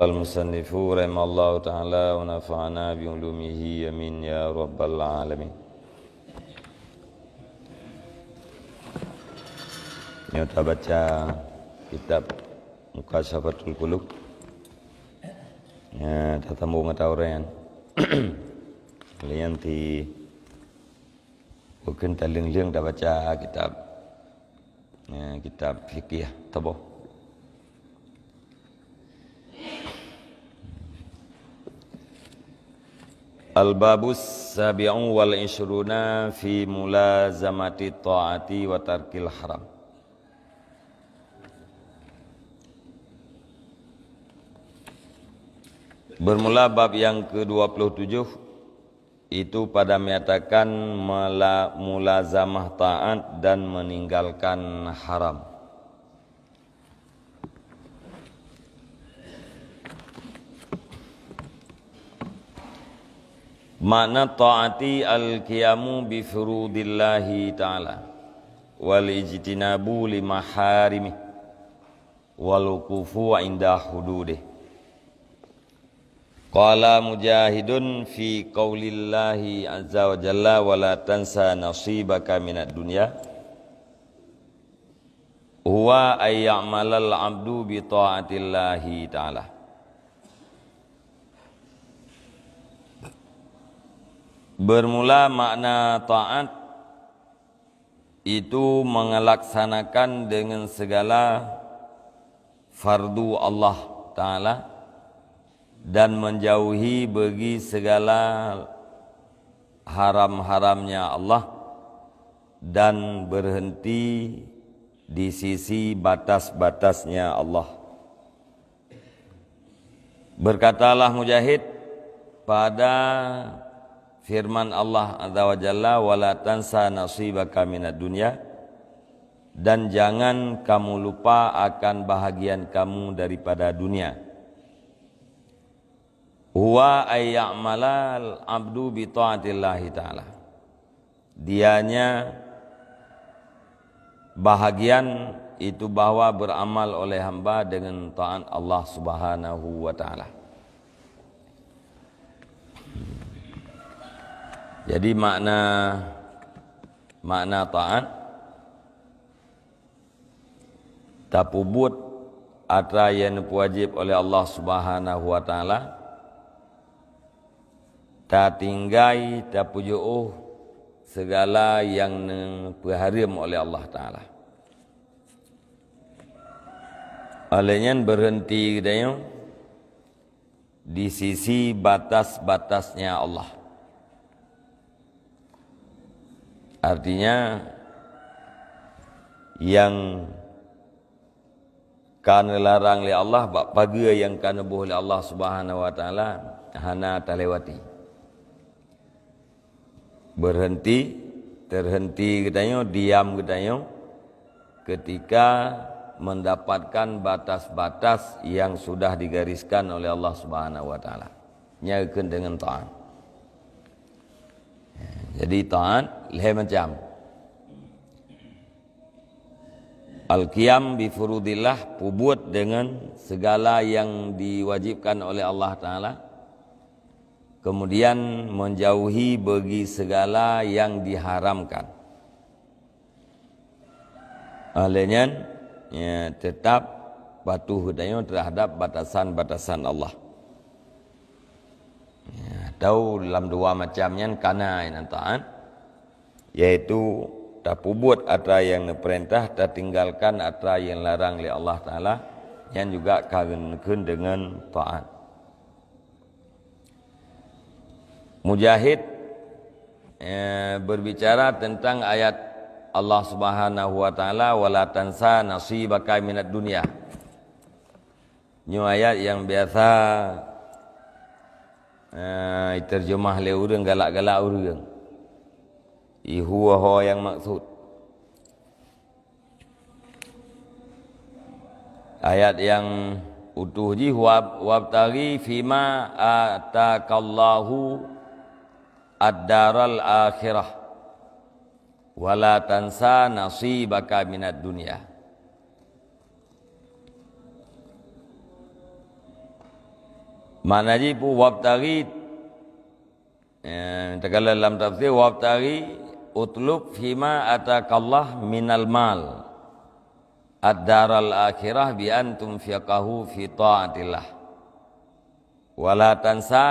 Al musannifu rahimallahu taala wa nafa'ana bi ulumihi amin ya rabbal alamin. Ini kita baca kitab Muka Syafatul Kuluk Ya, kita sambung dengan Tauran Kalian di Bukan terlengleng dah baca kitab ya, Kitab Fikih Tabuh Al-Babus Sabi'un wal Ishruna fi zamati ta'ati wa tarkil haram. Bermula bab yang ke-27 itu pada menyatakan mula zamah taat dan meninggalkan haram. Makna ta'ati al-qiyamu bi furudillahi ta'ala wal ijtinabu li maharimi wal wuqufu inda hududi Qala mujahidun fi qaulillahi azza wa jalla wa la tansa nasibaka minad dunya huwa ay ya'malal 'abdu bi ta'atillahi ta'ala bermula makna taat itu mengelaksanakan dengan segala fardu Allah taala dan menjauhi bagi segala haram-haramnya Allah dan berhenti di sisi batas-batasnya Allah. Berkatalah Mujahid pada firman Allah Azza wa Jalla wala tansa nasibaka minad dunya dan jangan kamu lupa akan bahagian kamu daripada dunia huwa ayya'malal abdu bi ta'atillah ta'ala dianya bahagian itu bahwa beramal oleh hamba dengan taat Allah Subhanahu wa taala Jadi makna makna taat tapubut ada yang wajib oleh Allah Subhanahu wa taala ta tinggai ta segala yang berharim oleh Allah taala Alenyan berhenti dayung di sisi batas-batasnya Allah. Artinya yang kana larang oleh Allah bab pagi yang kana boleh oleh Allah Subhanahu wa taala hana terlewati. Berhenti, terhenti katanya diam katanya ketika mendapatkan batas-batas yang sudah digariskan oleh Allah Subhanahu wa taala. Nyakeun dengan ta'at. Jadi taat leh macam. Al-Qiyam bi furudillah pubut dengan segala yang diwajibkan oleh Allah Ta'ala. Kemudian menjauhi bagi segala yang diharamkan. Alanya ya, tetap patuh terhadap batasan-batasan Allah. Ya tahu dalam dua macam yang kanai nantaan yaitu tak pubut ada yang diperintah tak tinggalkan ada yang larang oleh Allah Ta'ala yang juga kagenkan dengan ta'at Mujahid eh, berbicara tentang ayat Allah Subhanahu wa taala wala tansa nasibaka minat dunia. Ini ayat yang biasa Ha, terjemah le urang galak-galak urang. Ihu ho yang maksud. Ayat yang utuh ji wab wabtari fima atakallahu ad-daral akhirah wala tansa nasibaka minad dunya. Mana ji pu wabtari eh, Tegala dalam tafsir Wabtari Utlub fima atakallah minal mal Ad-dar al-akhirah bi antum fi ta'atillah Wa la tansa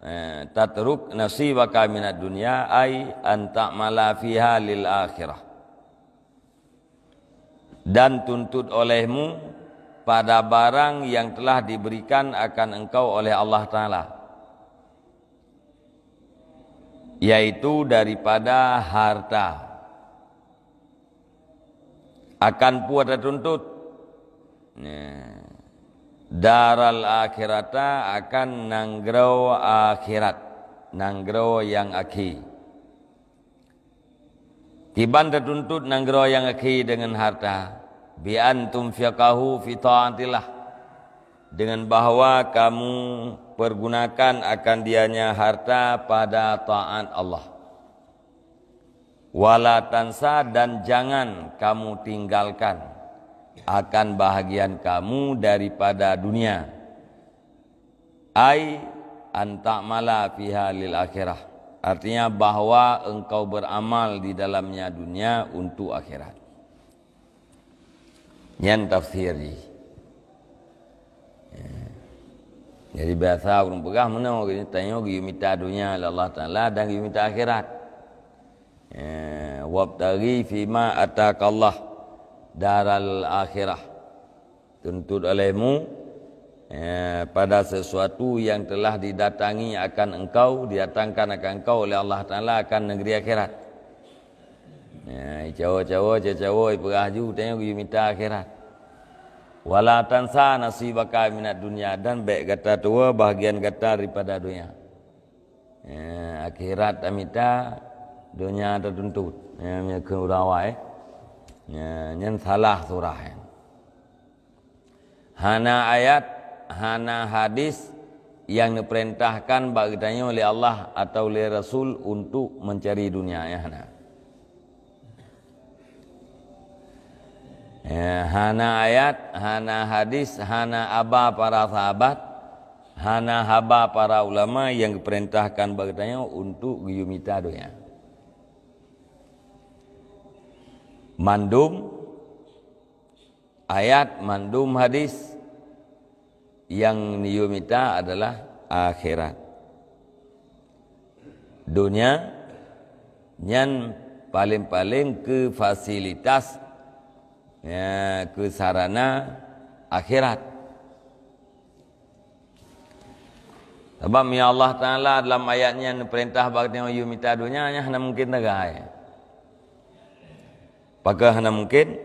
eh, Tatruk nasibaka minat dunia Ay anta'mala fiha lil akhirah Dan tuntut olehmu pada barang yang telah diberikan akan engkau oleh Allah Ta'ala yaitu daripada harta akan puat tertuntut ya. daral akhirata akan nanggrau akhirat nanggrau yang aki kiban tertuntut nanggrau yang aki dengan harta harta bi antum fiqahu fi dengan bahwa kamu pergunakan akan dianya harta pada taat Allah. Wala tansa dan jangan kamu tinggalkan akan bahagian kamu daripada dunia. Ai antamala fiha lil akhirah. Artinya bahwa engkau beramal di dalamnya dunia untuk akhirat. nyen tafsir ji ya. jadi biasa orang pegah mana orang ini tanya orang yang minta dunia Allah Ta'ala dan yang minta akhirat ya. wabtari fima atakallah daral akhirah tuntut olehmu ya, pada sesuatu yang telah didatangi akan engkau didatangkan akan engkau oleh Allah Ta'ala akan negeri akhirat Ya, cawa-cawa, cawa-cawa, ibarah ju, tengok you minta akhirat. Wala tansa nasibaka minat dunia dan baik kata tua bahagian kata daripada dunia. Ya, akhirat amita dunia tertuntut. Ya, ya ke urawa eh. Ya, nyen salah surah. Eh. Hana ayat, hana hadis yang diperintahkan bagitanya oleh Allah atau oleh Rasul untuk mencari dunia ya hana. Eh, hana ayat, hana hadis, hana aba para sahabat, hana haba para ulama yang diperintahkan bagitanya untuk giyumita dunia. Ya. Mandum ayat, mandum hadis yang niyumita adalah akhirat. Dunia yang paling-paling ke fasilitas ya, ke sarana akhirat. Sebab ya Allah Ta'ala dalam ayatnya yang perintah bagi yang you minta hanya hanya mungkin negara. Ya. Apakah hanya mungkin?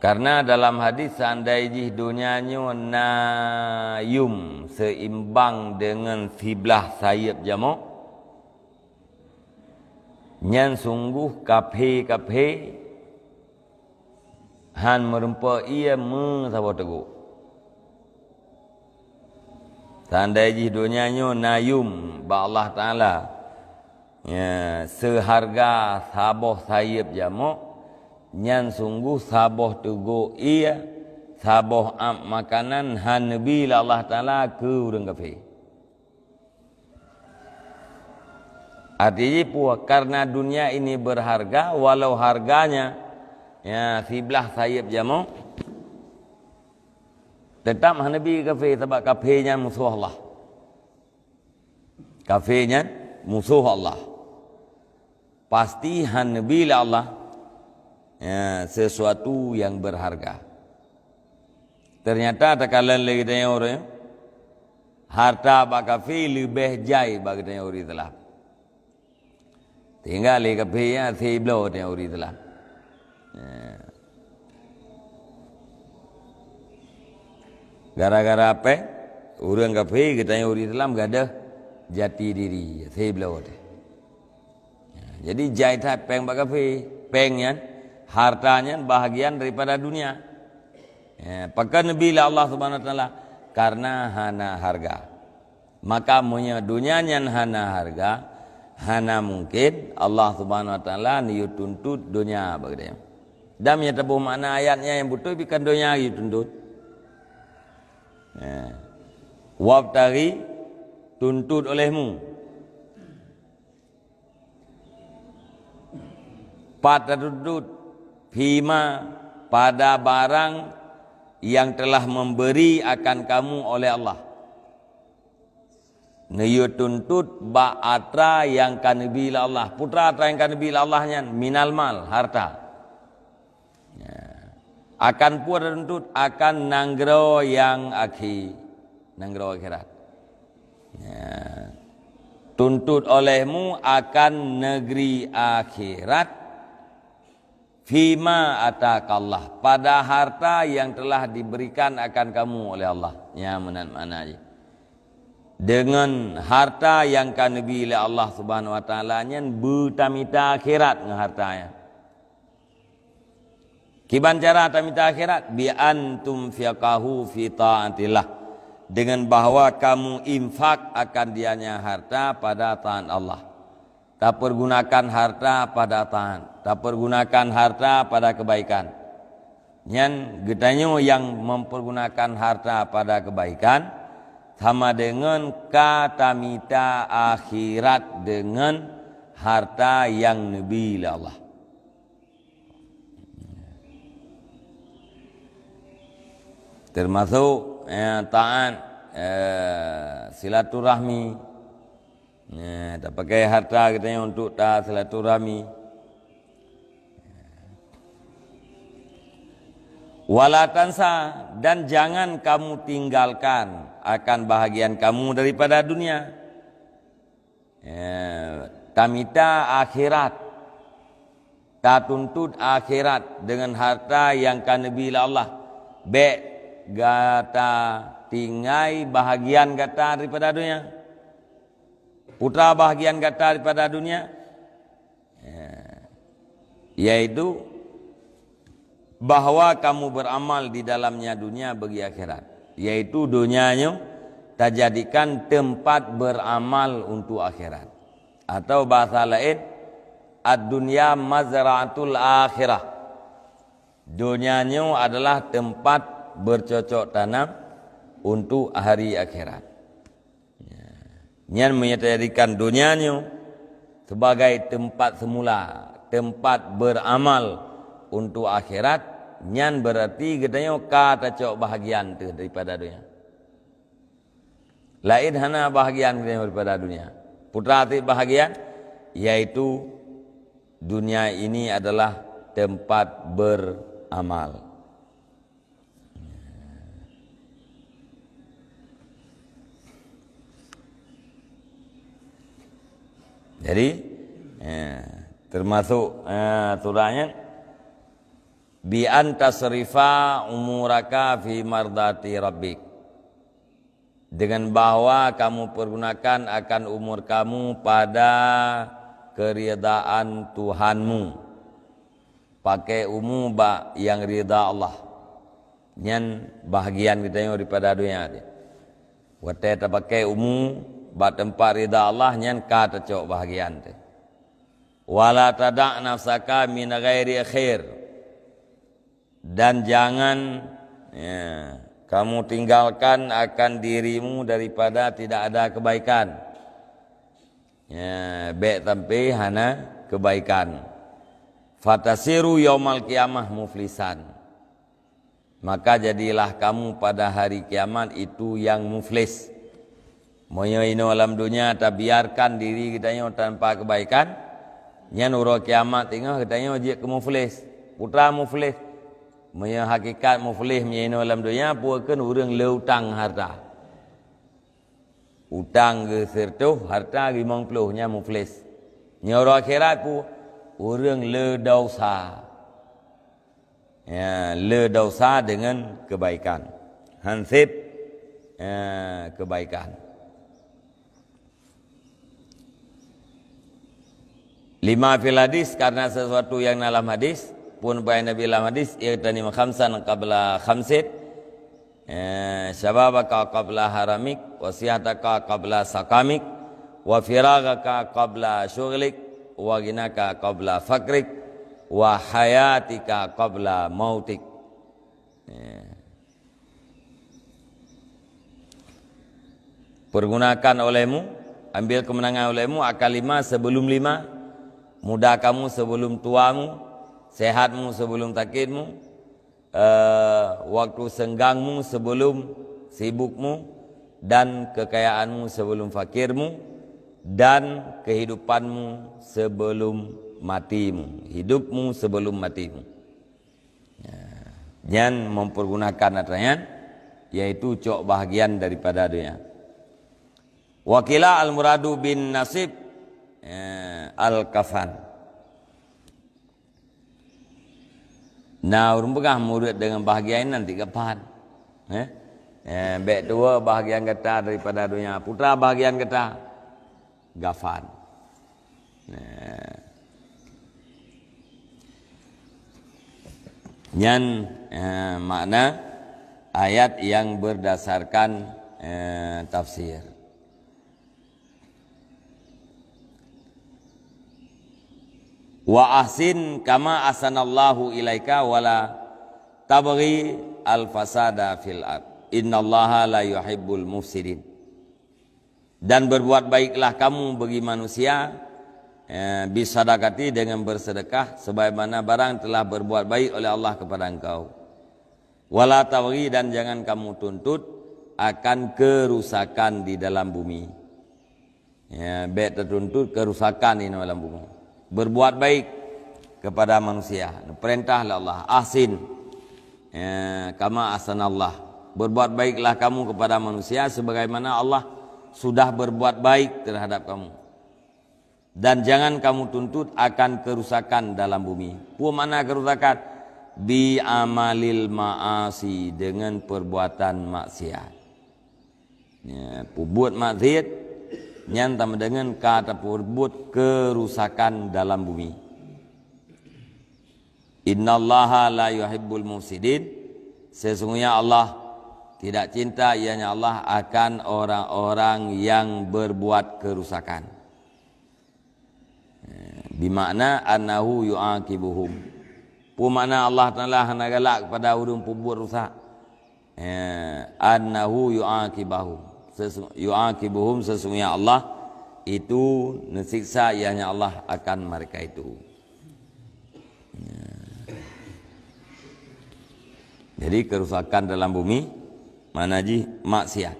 Karena dalam hadis seandainya dunianya nayum seimbang dengan siblah sayap jamuk. Nyan sungguh kafe-kafe Han merempa ia mengetahui teguh Tandai jih dunianya nayum ba Allah Ta'ala ya, Seharga saboh sayap jamuk Nyan sungguh saboh tugu ia saboh makanan han Allah Ta'ala ke urang kafir Artinya pula karena dunia ini berharga walau harganya ya siblah sayap jamu tetap hanabi kafe sebab kafenya musuh Allah. Kafenya musuh Allah. Pasti hanabi Allah ya, sesuatu yang berharga. Ternyata ada kalian lagi tanya orang. Harta bakafi lebih jai bagi orang itu lah. Tinggal lagi kebaya ya blow ni orang itu lah. Eh. Gara-gara apa? urang kebaya kita ni orang Islam gada jati diri si blow ni. Ya, jadi jahit peng bagi kebaya pengnya kan? hartanya kan? bahagian daripada dunia. Ya, pekan bila Allah Subhanahu Wataala karena hana harga. Maka punya dunia kan hana harga, hana mungkin Allah Subhanahu wa taala ni tuntut dunia bagaimana? dia. Dan yang tebu makna ayatnya yang betul bukan dunia yang tuntut. Ya. Waftari tuntut olehmu. Patadudud fima pada barang yang telah memberi akan kamu oleh Allah. Niyu tuntut ba'atra yang kanibi Allah. Putra atra yang kanibi Allahnya minal mal, harta. Ya. Akan pua tuntut akan nanggro yang akhi. Nanggro akhirat. Ya. Tuntut olehmu akan negeri akhirat. Fima atakallah. Pada harta yang telah diberikan akan kamu oleh Allah. Ya menan mana aja dengan harta yang kan diberi oleh Allah Subhanahu wa taala nyen bertamita akhirat dengan hartanya. Kiban cara tamita akhirat bi antum fiqahu fi taatillah dengan bahawa kamu infak akan dianya harta pada taat Allah. Tak pergunakan harta pada taat, tak pergunakan harta pada kebaikan. Nyen getanyo yang mempergunakan harta pada kebaikan, sama dengan kata minta akhirat dengan harta yang nabi lah Allah. Termasuk ya, taat eh, ya, silaturahmi. Ya, tak pakai harta katanya untuk taat silaturahmi. Walatansa dan jangan kamu tinggalkan akan bahagian kamu daripada dunia. Ya, tamita akhirat. Ta tuntut akhirat dengan harta yang kan bila Allah. Be gata tingai bahagian gata daripada dunia. Putra bahagian gata daripada dunia. Ya. Yaitu bahwa kamu beramal di dalamnya dunia bagi akhirat yaitu dunianya tak jadikan tempat beramal untuk akhirat atau bahasa lain ad-dunya mazra'atul akhirah dunianya adalah tempat bercocok tanam untuk hari akhirat yang menyatakan dunianya sebagai tempat semula tempat beramal untuk akhirat nyan berarti gedayo kata tacok bahagian tu daripada dunia. Lain hana bahagian gedayo daripada dunia. Putra ti bahagian yaitu dunia ini adalah tempat beramal. Jadi eh, termasuk eh, turanya bi an tasrifa umuraka fi mardati rabbik dengan bahwa kamu pergunakan akan umur kamu pada keridaan Tuhanmu pakai umum yang rida Allah nyen bahagian kita yang daripada dunia ni wate ta pakai umum ba tempat rida Allah nyen ka tercok bahagian tu wala tada nafsaka min ghairi khair dan jangan ya, kamu tinggalkan akan dirimu daripada tidak ada kebaikan. Ya, be tapi hana kebaikan. Fatasiru yaumal kiamah muflisan. Maka jadilah kamu pada hari kiamat itu yang muflis. Moyo ino alam dunia tak biarkan diri kita tanpa kebaikan. Nyan uro kiamat tengah kita nyo jek muflis. Putra muflis. Menya hakikat muflih menyenuh dalam dunia Puakan orang leutang harta Utang ke sertuh harta limang puluhnya muflis Nyara akhirat pu Orang ledausa ya, Ledausa dengan kebaikan Hansip ya, kebaikan Lima fil hadis karena sesuatu yang dalam hadis pun bayi Nabi lah hadis yaitani khamsan qabla khamsit ya, syababaka qabla haramik wasiataka qabla sakamik wa firagaka qabla syughlik wa ginaka qabla fakrik wa hayatika qabla mautik ya. pergunakan olehmu ambil kemenangan olehmu akal lima sebelum lima muda kamu sebelum tuamu sehatmu sebelum sakitmu eh, waktu senggangmu sebelum sibukmu dan kekayaanmu sebelum fakirmu dan kehidupanmu sebelum matimu hidupmu sebelum matimu ya. yang mempergunakan artinya yaitu cok bahagian daripada dunia wakila al muradu bin nasib ya, al kafan Nah, orang pegah murid dengan bahagian nanti kepan. Eh? eh Bek tua bahagian kita daripada dunia. Putra bahagian kita. Gafan. Eh. Yang eh, makna ayat yang berdasarkan eh, tafsir. wa ahsin kama asanallahu ilaika wala tabghi al fasada fil ard innallaha la yuhibbul mufsidin dan berbuat baiklah kamu bagi manusia ya, bisadakati dengan bersedekah sebagaimana barang telah berbuat baik oleh Allah kepada engkau wala tawri dan jangan kamu tuntut akan kerusakan di dalam bumi ya baik tertuntut kerusakan di dalam bumi berbuat baik kepada manusia. Perintahlah Allah, ahsin ya, kama asanallah. Berbuat baiklah kamu kepada manusia sebagaimana Allah sudah berbuat baik terhadap kamu. Dan jangan kamu tuntut akan kerusakan dalam bumi. Puh mana kerusakan? Bi amalil ma'asi dengan perbuatan maksiat. Ya, puh buat maksiat, nyantam dengan kata perbuat kerusakan dalam bumi. Inna Allah la yuhibbul mufsidin. Sesungguhnya Allah tidak cinta ianya Allah akan orang-orang yang berbuat kerusakan. Bimakna annahu yu'akibuhum. Pemana Allah Taala hendak galak kepada urung pembuat rusak. Eh, annahu yu'akibahum yu'aqibuhum sesungguhnya Allah itu nesiksa ianya Allah akan mereka itu. Ya. Jadi kerusakan dalam bumi mana ji maksiat.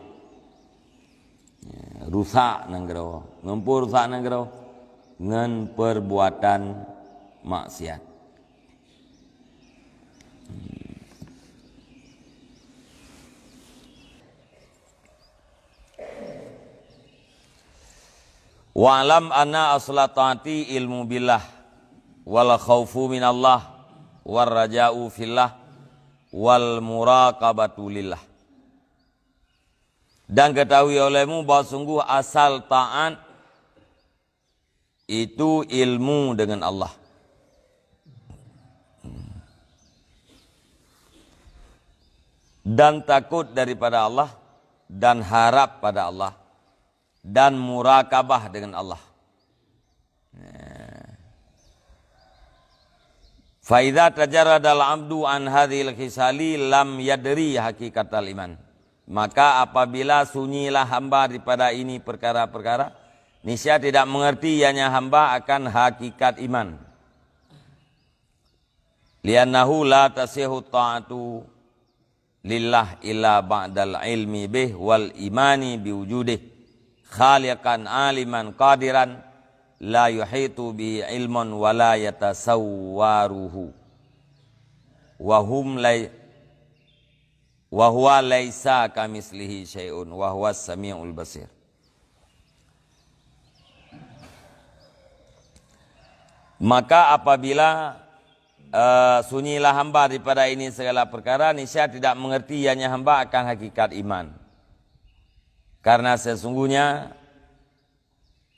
Ya, rusak negara, ngempur rusak negara dengan perbuatan maksiat. Wa'lam anna aslatati ilmu billah wal khaufu minallah war raja'u fillah wal muraqabatu lillah dan ketahui olehmu bahwa sungguh asal taat itu ilmu dengan Allah. Dan takut daripada Allah dan harap pada Allah. dan murakabah dengan Allah. Faida tajara dalam amdu an hadhil khisali lam yadri hakikat iman. Maka apabila sunyilah hamba daripada ini perkara-perkara, nisya tidak mengerti ianya hamba akan hakikat iman. Liannahu la tasihu ta'atu lillah illa ba'dal ilmi bih wal imani biwujudih khaliqan aliman qadiran la yuhitu bi ilmun wa la yatasawwaruhu wa hum lai wa huwa laisa kamislihi syai'un wa huwa samiul basir maka apabila uh, sunyilah hamba daripada ini segala perkara niscaya tidak mengerti ianya hamba akan hakikat iman Karena sesungguhnya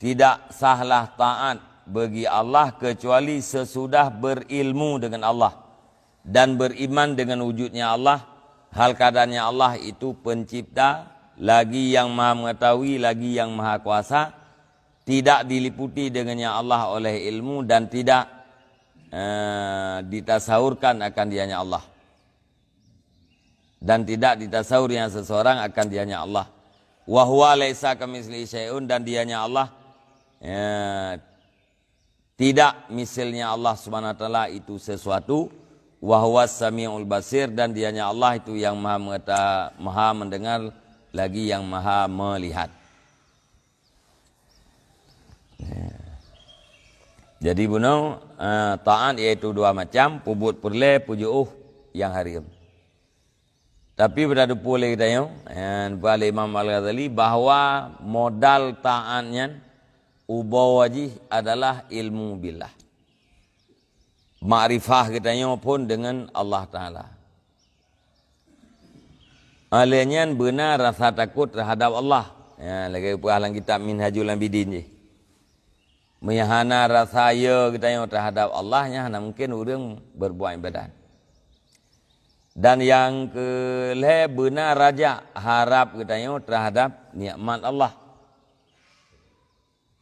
tidak sahlah taat bagi Allah kecuali sesudah berilmu dengan Allah dan beriman dengan wujudnya Allah. Hal kadarnya Allah itu pencipta, lagi yang maha mengetahui, lagi yang maha kuasa. Tidak diliputi dengannya Allah oleh ilmu dan tidak eh, ditasaurkan akan dianya Allah. Dan tidak ditasaurnya seseorang akan dianya Allah wahwa laisa kamisli syai'un dan dianya Allah ya, tidak misilnya Allah subhanahu wa ta'ala itu sesuatu wahwa sami'ul basir dan dianya Allah itu yang maha mengata, maha mendengar lagi yang maha melihat ya. jadi bunuh uh, ta'an iaitu dua macam Pubut perle pujuh uh, yang harim tapi berada pula kita yang dan eh, balik Imam Al-Ghazali bahawa modal taatnya ubah wajih adalah ilmu billah. Ma'rifah kita yang pun dengan Allah Ta'ala. Alianya benar rasa takut terhadap Allah. Ya, lagi pahalan kita min hajul ambidin je. Menyahana rasa ya kita yang terhadap Allah. Ya, mungkin orang berbuat ibadah. Dan yang ke benar raja harap katanya terhadap nikmat Allah.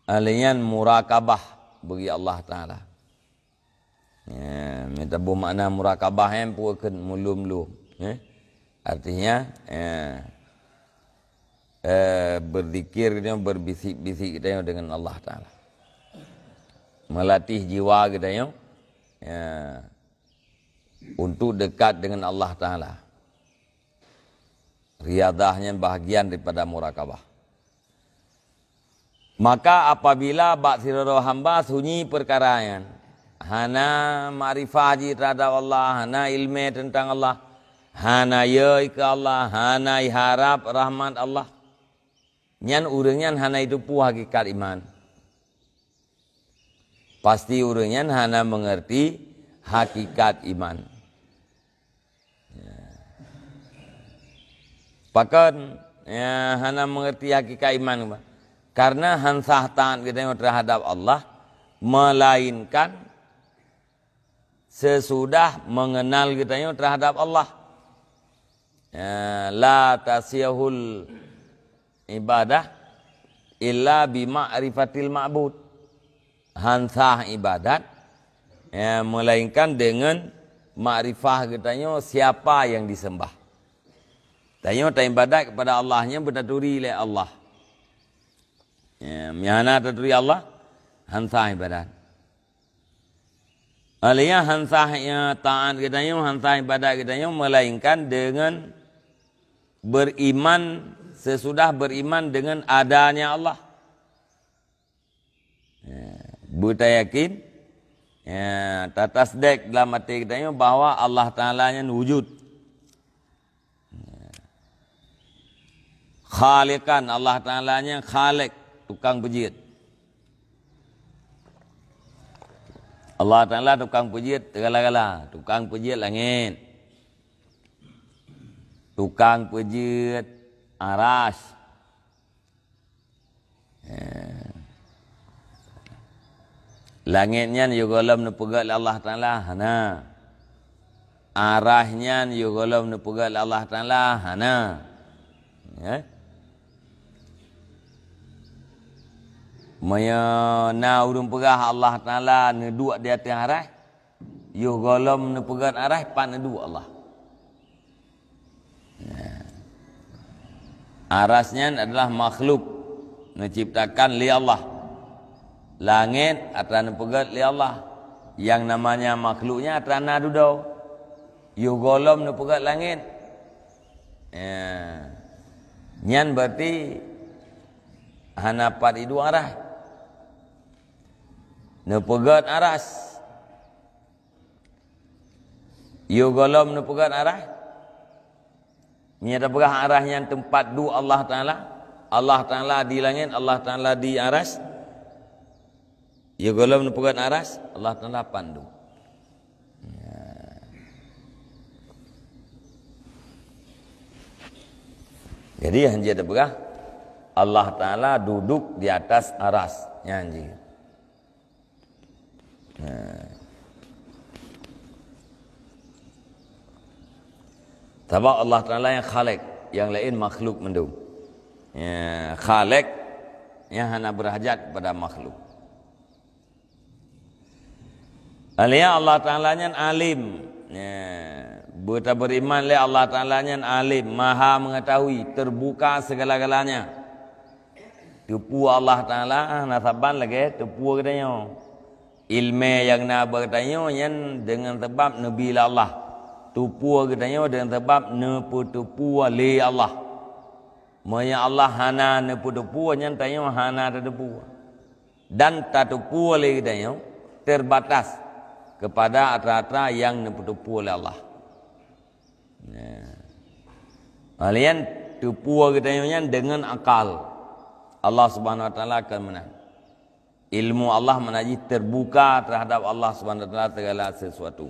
Alian murakabah bagi Allah Ta'ala. Ya, minta bu makna murakabah yang pun mulum-lum. Eh? Ya, artinya, eh, eh, berzikir kita berbisik-bisik kita dengan Allah Ta'ala. Melatih jiwa kita ya untuk dekat dengan Allah Ta'ala. Riyadahnya bahagian daripada murakabah. Maka apabila baksiroro hamba sunyi perkara yang hana ma'rifah ji terhadap Allah, hana ilmu tentang Allah, hana yoi ke Allah, hana harap rahmat Allah. Nyan urungnya hana itu puah hakikat iman. Pasti urungnya hana mengerti hakikat iman. Pakon ya hana mengerti hakikat iman Karena hansah taat kita terhadap Allah melainkan sesudah mengenal kita terhadap Allah. Ya, la tasyahul ibadah illa bima'rifatil ma'bud. Hansah ibadat ya, melainkan dengan ma'rifah kita siapa yang disembah. Tanya yang tak ibadat kepada Allahnya bertaturi oleh Allah. Ya, mihana tertuduh Allah Hansah ibadat Alia hansah ya taat kita yang hansah ibadat kita yang melainkan dengan beriman sesudah beriman dengan adanya Allah. Ya, buta yakin ya, tatas dalam hati kita yang bahwa Allah Taala yang wujud. Khalikan Allah Ta'ala nya khalik tukang pijit. Allah Ta'ala tukang pijit segala-gala. Tukang pijit langit. Tukang pijit aras. Eh. Langitnya ni juga lom nepegak Allah Ta'ala. Hana. Arahnya ni juga lom nepegak Allah Ta'ala. Hana. Ya. Yeah. Maya na urung perah Allah Taala ne dua di atas arah. Yo golom ne pegat arah pan ne dua Allah. Ya. Arasnya adalah makhluk menciptakan li Allah. Langit atau ne pegat li Allah. Yang namanya makhluknya atau na dudo. Yo golom ne pegat langit. Ya. Nyan berarti hanapat itu arah nepegat aras yo golom nepegat aras ni pegah aras yang tempat du Allah taala Allah taala di langit Allah taala di aras yo golom nepegat aras Allah taala pandu ya. Jadi hanji ada Allah Ta'ala duduk di atas aras Yang hanji Ha. Tawa Allah Ta'ala yang khalik Yang lain makhluk mendung ya, Khalik Yang hanya berhajat pada makhluk Alia Allah Ta'ala yang alim ya, Buta beriman Alia Allah Ta'ala yang alim Maha mengetahui Terbuka segala-galanya Tepu Allah Ta'ala ah, nasaban lagi Tepu katanya Tepu ilmu yang nak bertanya yang dengan sebab nabi lah Allah tupu katanya dengan sebab nepu tupu le Allah maya Allah hana nepu tupu yang tanya hana ada tupu dan tak tupu le katanya terbatas kepada rata-rata yang nepu tupu le Allah ya. Kalian tupu katanya dengan akal Allah Subhanahu Wa Taala akan menang ilmu Allah menjadi terbuka terhadap Allah SWT segala sesuatu.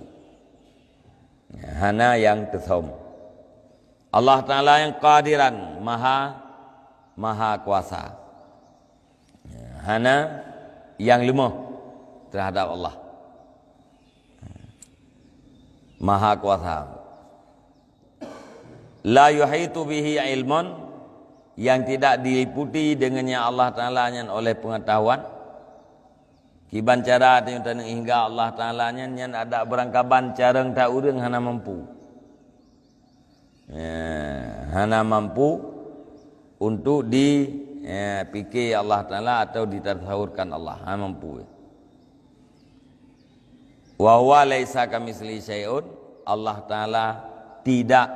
Ya, hana yang tersaum. Allah Ta'ala yang Kadiran maha, maha kuasa. Ya, hana yang lima terhadap Allah. Maha kuasa. La yuhaitu bihi ilmun yang tidak diliputi dengannya Allah Ta'ala yang oleh pengetahuan. Kiban cara tanya tanya hingga Allah Ta'ala nya yang ada berangkaban cara yang tak urung hana mampu. Ya, hana mampu untuk di ya, fikir Allah Ta'ala atau ditersahurkan Allah. Hana mampu. Wa huwa laisa kamisli syai'un. Allah Ta'ala tidak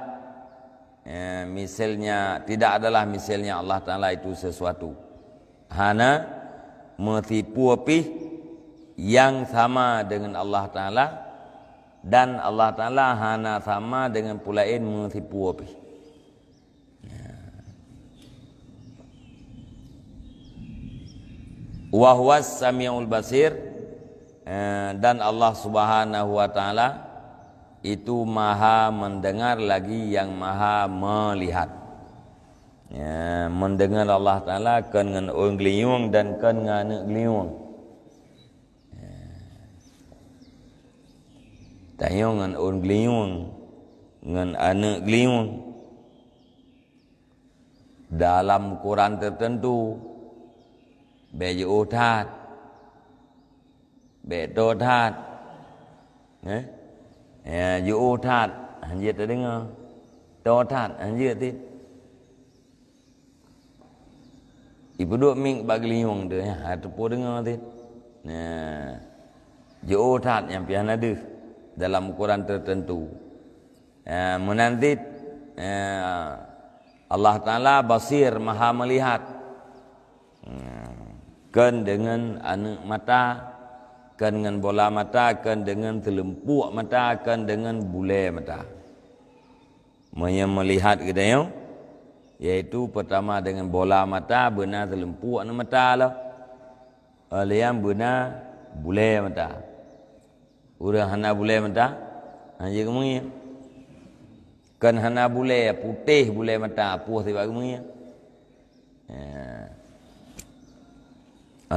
ya, misalnya tidak adalah misalnya Allah Ta'ala itu sesuatu. Hana mertipu apih yang sama dengan Allah Ta'ala dan Allah Ta'ala hana sama dengan pulain mengesipu api. Ya. Wahwas sami'ul basir eh, dan Allah Subhanahu wa taala itu maha mendengar lagi yang maha melihat. Ya, mendengar Allah Ta'ala kan dengan orang dan kan dengan anak tanya dengan orang geliung dengan anak geliung dalam Quran tertentu beji otat beto tat eh ya ju otat han je ta dengar to tat han ibu dua ming bagliung de ya. ha ya, ada po dengar ti nah ju otat yang pihana ada dalam ukuran tertentu. Ya, menanti ya, Allah Ta'ala basir maha melihat. Ya, kan dengan anak mata, kan dengan bola mata, kan dengan telempuk mata, kan dengan bule mata. Maya melihat kita yang yaitu pertama dengan bola mata benar terlempuk anak mata lah. Alian benar bule mata. Orang hana bule mata, hanya kamu ya. Kan hana bule, putih bule mata, puas di bagi ya. Ha.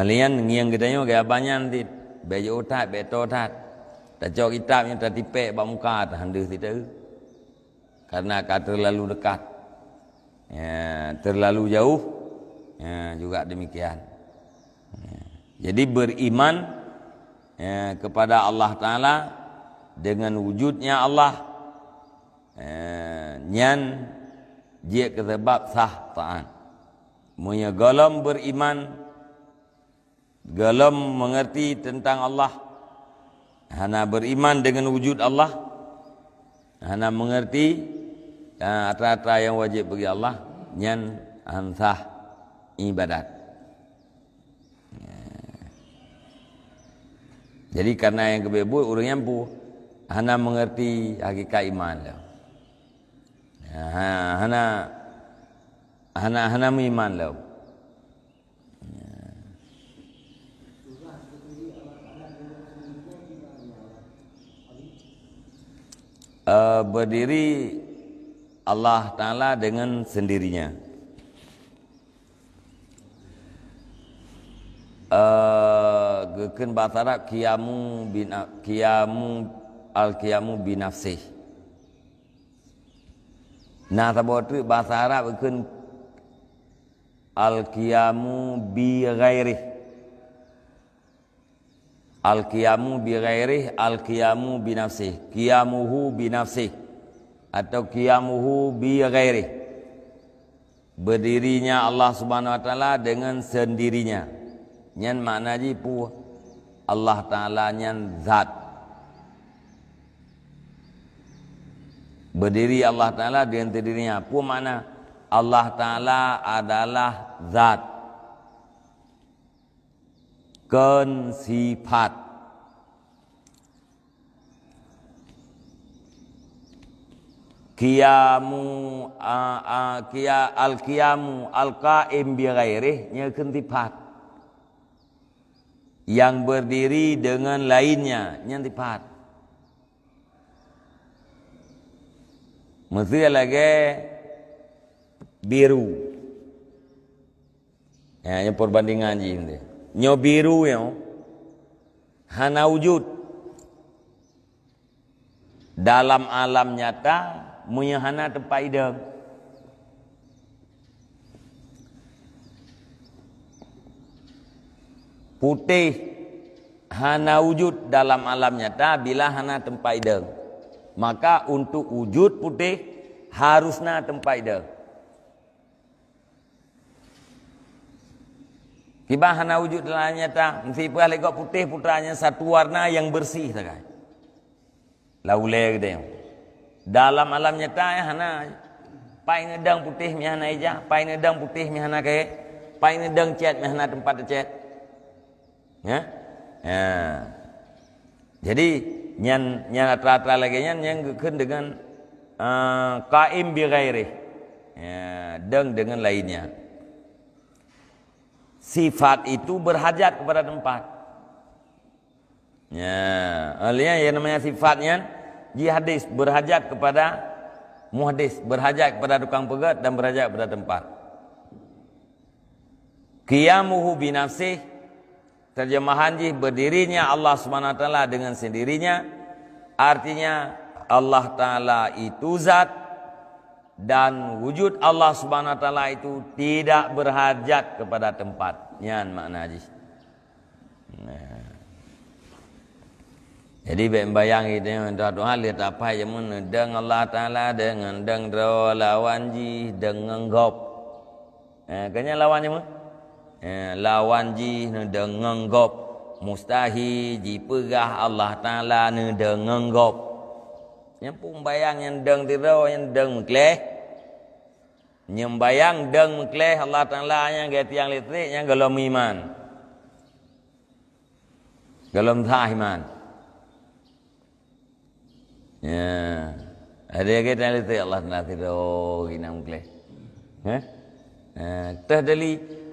Alian ngiang kita ni, kaya banyak nanti. Bejo otak, beto otak. Tak cok hitam yang tak tipek bak muka, tak handa kita. Karena kata terlalu dekat. Ya, terlalu jauh. Ya, juga demikian. Ya. Jadi beriman ya, kepada Allah Ta'ala dengan wujudnya Allah ya, nyan dia kesebab sah ta'an punya golom beriman golom mengerti tentang Allah hana beriman dengan wujud Allah hana mengerti ya, atas-atas yang wajib bagi Allah nyan ansah ibadat Jadi karena yang kebebut orang yang bu hana mengerti hakikat iman lah. Ha, hana hana hana iman lah. Ya. Eh, uh, berdiri Allah Ta'ala dengan sendirinya Eh, geken batara kiamu bin kiamu al kiamu bin nafsi. Nah tabotri bahasa Arab geken al kiamu bi gairih Al kiamu bi gairih al kiamu binafsi. Kiamuhu binafsi atau kiamuhu bi gairih Berdirinya Allah Subhanahu wa taala dengan sendirinya. Nyan mana ji pu Allah Ta'ala nyan zat Berdiri Allah Ta'ala di antara dirinya Pu makna Allah Ta'ala adalah zat Ken sifat Kiamu uh, uh, kia, al kiamu Al-Qa'im Birairih Nyakin sifat yang berdiri dengan lainnya nyantipat mesti lagi biru ya yang perbandingan je. ini nyo biru yo ya. hana wujud dalam alam nyata munya hana tempat hidup putih hana wujud dalam alam nyata bila hana tempat ideng maka untuk wujud putih harusna tempat ideng tiba hana wujud dalam alam nyata mesti pula lego putih putranya satu warna yang bersih tegak laule gede dalam alam nyata ya hana pai nedang putih mihana ija pai nedang putih mihana ke pai nedang cet mihana tempat cet ya ya jadi nyan nyan rata-rata lagi nyan yang gekeun dengan uh, eh, qaim bi ghairi ya deng dengan lainnya sifat itu berhajat kepada tempat ya alia yang namanya sifatnya jihadis berhajat kepada muhadis berhajat kepada tukang pegat dan berhajat kepada tempat qiyamuhu binafsihi Terjemahan ji berdirinya Allah SWT dengan sendirinya Artinya Allah Ta'ala itu zat Dan wujud Allah SWT itu tidak berhajat kepada tempat Yang makna ji nah. Jadi baik bayang kita yang tahu Tuhan lihat apa yang mana Allah Ta'ala dengan deng lawan ji dengan gop eh, Kenapa lawan ji eh, lawan ji ne dengenggop mustahi ji perah Allah Taala ne dengenggop yang pun bayang yang deng tiro yang deng mukleh yang deng mukleh Allah Taala yang ge tiang listrik yang gelom iman gelom sah iman ya ada ge tiang listrik Allah Taala tiro oh, ginam mukleh Eh, teh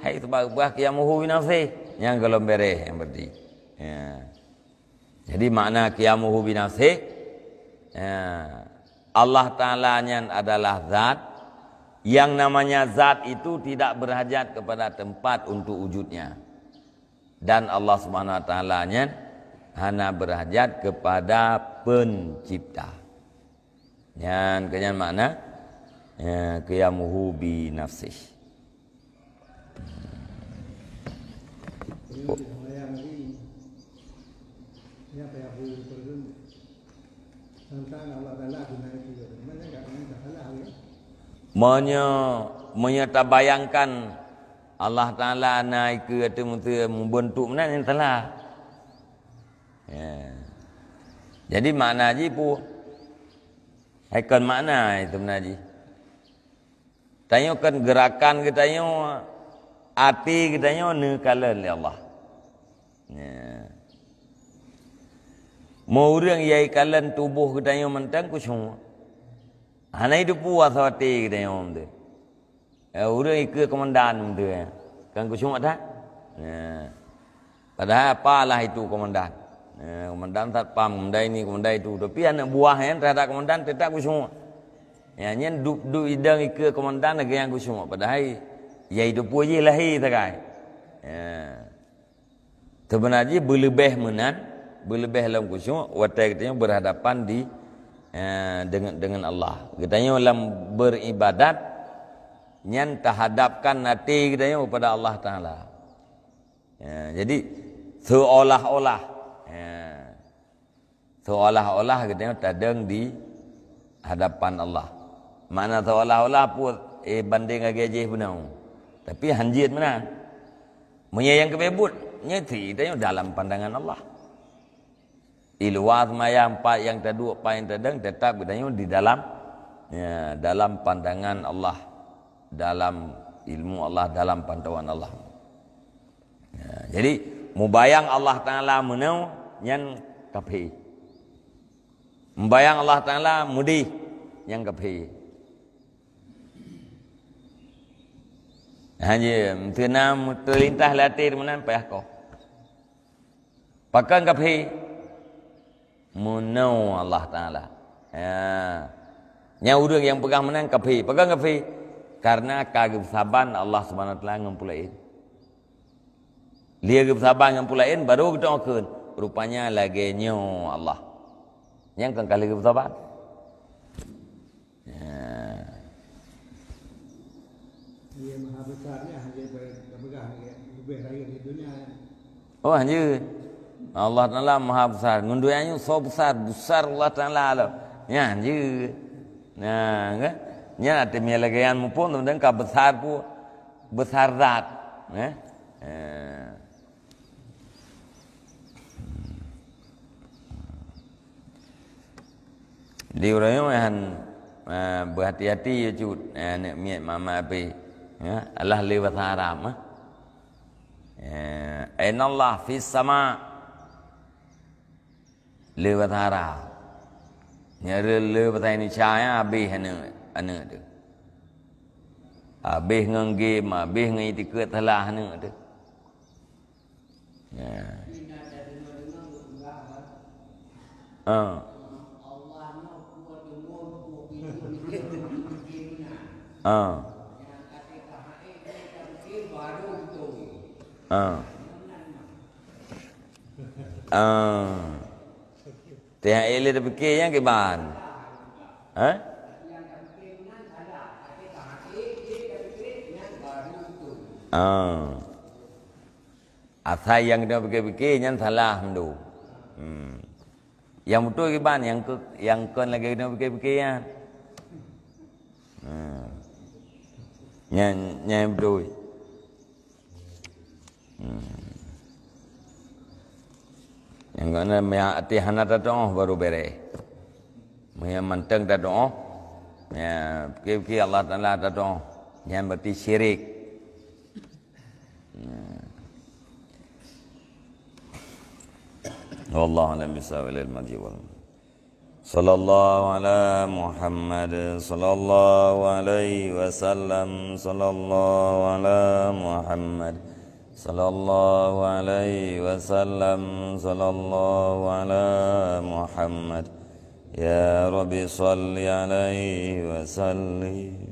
Hai itu baru bah yang muhu binafsi yang kalau bereh yang berdi. Ya. Jadi makna kiamuhu binafsi ya. Allah Ta'ala yang adalah zat Yang namanya zat itu tidak berhajat kepada tempat untuk wujudnya Dan Allah SWT hanya berhajat kepada pencipta Yang kenyataan makna ya, Kiamuhu binafsih Manya Manya bayangkan Allah Ta'ala naik ke atas mutu membentuk mana yang salah. Ya. Jadi mana ji pu. Ikon mana? itu makna ji. Tanyakan gerakan kita tanya. hati kita tanya ni kala Allah. Ya. Mau orang yai kalan tubuh kita yang mantang kusung. Hanya itu puas hati kita yang om de. Orang ikut komandan om de. Kang kusung ada? Padahal apa lah itu komandan? Ya, komandan tak pam komandan ini komandan itu. Tapi anak buah yang terhadap komandan tetap kusung. Yang ni duduk du idang ikut komandan lagi yang kusung. Padahal yai itu puas je lahir takai. Yeah sebenarnya berlebih menan berlebih dalam khusyuk watai katanya berhadapan di eh, dengan dengan Allah yang dalam beribadat yang terhadapkan nanti katanya kepada Allah Ta'ala ya, jadi seolah-olah ya, seolah-olah katanya terdeng di hadapan Allah mana seolah-olah pun eh banding agak jih benar tapi hanjit mana menyayang kebebut Nya tidak dalam pandangan Allah. Iluat maya empat yang terdua empat yang terdeng tetap bedanya di dalam ya, dalam pandangan Allah dalam ilmu Allah dalam pantauan Allah. Ya, jadi mubayang Allah Taala menau yang kapi. Mubayang Allah Taala mudih yang kapi. Hanya tenam terlintas latir menan payah kau. Pakang kapi munau Allah Taala. Ya. Nya yang pegang menan kapi, pegang kapi karena kagib saban Allah Subhanahu taala ngumpulain. Lia gib saban ngumpulain baru kita ngakeun. Rupanya lagi nyau Allah. Yang kan kali gib saban. Ah, oh hanya Allah Ta'ala maha besar Ngunduanya so besar Besar Allah Ta'ala lah Ya hanya Ya kan Ya nanti punya mupun, pun Tentang kau besar pun Besar zat ya. ya. Di orang yang eh, berhati-hati ya cut, nak mian mama api ya Allah lewat haram eh? ya inallah fis sama lewat haram Nyeri ya, lewat ini cahaya abih hanu anu tu abih ngengge ma abih ngai tik telah hanu tu ya ah Ah. Ah. Ah. Teh ele de pikir yang ke ban. Ha? Ah. Asai yang dia pikir-pikir yang salah mendu. Hmm. Yang betul ke ban yang ke yang kon lagi dia pikir-pikir yang. Hmm. Yang yang betul. Hmm. Yang mana mea ati hana doa baru bere. Mea manteng ta doa. Mea kiki Allah Taala ta doa. Yang berarti syirik. Hmm. Wallahu alam bisawil al-madhi wal Sallallahu الله على Sallallahu alaihi wasallam. عليه وسلم صلى صلى الله عليه وسلم صلى الله على محمد يا رب صل عليه وسلم